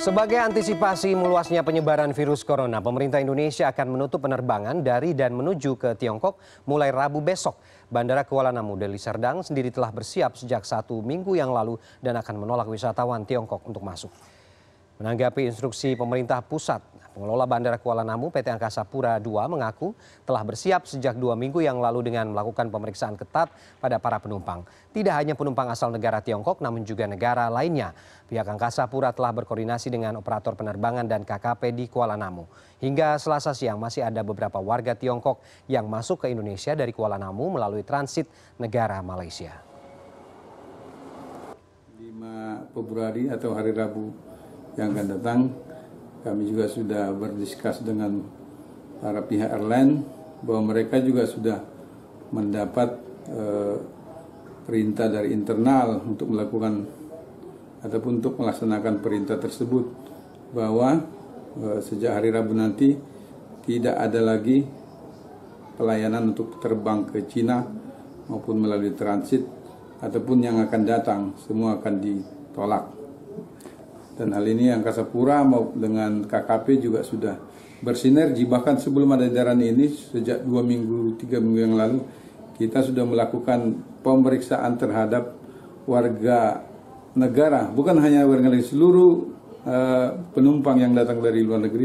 Sebagai antisipasi meluasnya penyebaran virus corona, pemerintah Indonesia akan menutup penerbangan dari dan menuju ke Tiongkok mulai Rabu besok. Bandara Kuala Namu Deli Serdang sendiri telah bersiap sejak satu minggu yang lalu dan akan menolak wisatawan Tiongkok untuk masuk. Menanggapi instruksi pemerintah pusat, pengelola Bandara Kuala Namu PT Angkasa Pura II mengaku telah bersiap sejak dua minggu yang lalu dengan melakukan pemeriksaan ketat pada para penumpang. Tidak hanya penumpang asal negara Tiongkok namun juga negara lainnya. Pihak Angkasa Pura telah berkoordinasi dengan operator penerbangan dan KKP di Kuala Namu. Hingga selasa siang masih ada beberapa warga Tiongkok yang masuk ke Indonesia dari Kuala Namu melalui transit negara Malaysia. 5 Februari atau hari Rabu yang akan datang. Kami juga sudah berdiskus dengan para pihak airline bahwa mereka juga sudah mendapat eh, perintah dari internal untuk melakukan ataupun untuk melaksanakan perintah tersebut bahwa eh, sejak hari Rabu nanti tidak ada lagi pelayanan untuk terbang ke Cina maupun melalui transit ataupun yang akan datang semua akan ditolak. Dan hal ini Angkasa Pura dengan KKP juga sudah bersinergi. Bahkan sebelum ada edaran ini, sejak dua minggu, tiga minggu yang lalu, kita sudah melakukan pemeriksaan terhadap warga negara. Bukan hanya warga negara, seluruh uh, penumpang yang datang dari luar negeri.